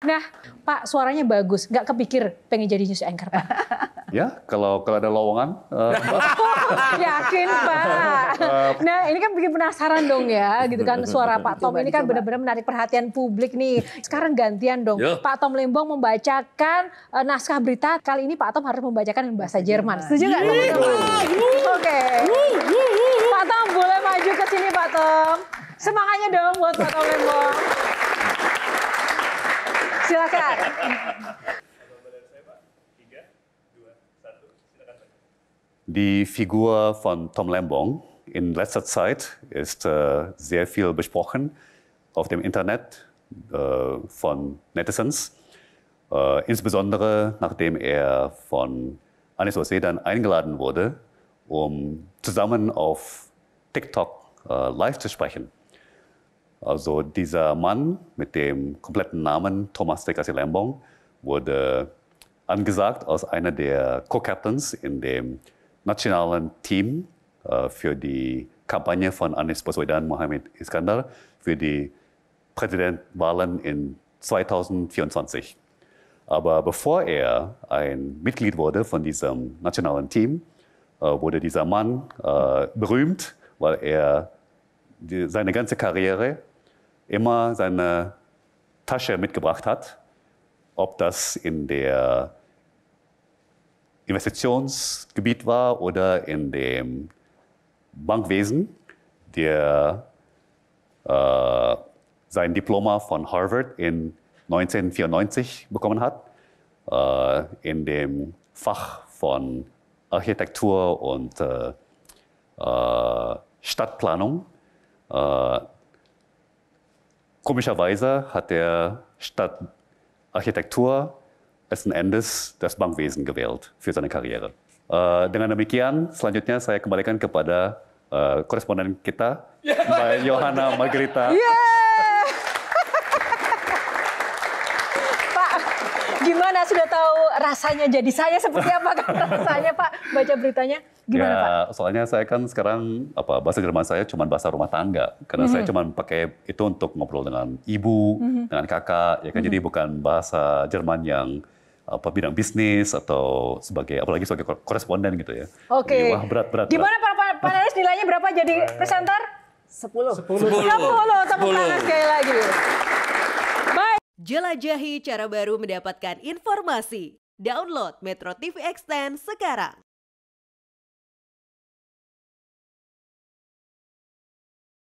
Nah, Pak, suaranya bagus. Gak kepikir pengen jadi news anchor, Pak? ya, kalau kalau ada lowongan. Uh, yakin, Pak. Eh, nah, ini kan bikin penasaran dong ya, gitu kan. Suara Pak Tom ini kan benar-benar menarik perhatian publik nih. Sekarang gantian dong. Yo. Pak Tom Lembong membacakan uh, naskah berita. Kali ini Pak Tom harus membacakan dalam bahasa Jerman. Setuju nggak, teman-teman? Oke. Pak Tom, boleh maju ke sini, Pak Tom. Semangatnya dong buat Pak Tom Lembong. Silakan. Die Figur von Tom Lembong in letzter Zeit ist äh, sehr viel besprochen auf dem Internet äh, von Netizens, äh, insbesondere nachdem er von Anis Osedan eingeladen wurde, um zusammen auf TikTok äh, live zu sprechen. Also dieser Mann mit dem kompletten Namen Thomas Tekasi Lembong wurde angesagt als einer der Co-Captains in dem nationalen Team äh, für die Kampagne von Anis Baswedan Mohamed Iskandar für die Präsidentwahlen in 2024. Aber bevor er ein Mitglied wurde von diesem nationalen Team, äh, wurde dieser Mann äh, berühmt, weil er seine ganze Karriere immer seine Tasche mitgebracht hat, ob das in der Investitionsgebiet war oder in dem Bankwesen, der äh, sein Diploma von Harvard in 1994 bekommen hat, äh, in dem Fach von Architektur und äh, äh Stadtplanung. Äh, Komischerweise hat der Architektur letzten Endes das Bankwesen gewählt für seine Karriere. Uh, dengan demikian, selanjutnya saya kembalikan kepada uh, koresponden kita, yeah. Mbak Johanna Margarita. Yeah. Pak, gimana sudah tahu rasanya jadi saya seperti apa kan rasanya Pak baca beritanya? Gimana, ya, Pak? soalnya saya kan sekarang apa bahasa Jerman saya cuma bahasa rumah tangga karena mm -hmm. saya mhm. cuma pakai itu untuk ngobrol dengan ibu, mm -hmm. dengan kakak ya kan mm -hmm. jadi mhm. bukan bahasa Jerman yang apa bidang bisnis atau sebagai apalagi sebagai koresponden gitu ya. Oke. Okay. wah berat berat. Gimana Pak para panelis nilainya berapa jadi presenter? Sepuluh. Sepuluh. Sepuluh. Sepuluh. tangan sekali lagi. Baik. Jelajahi cara baru mendapatkan informasi. Download Metro TV Extend sekarang.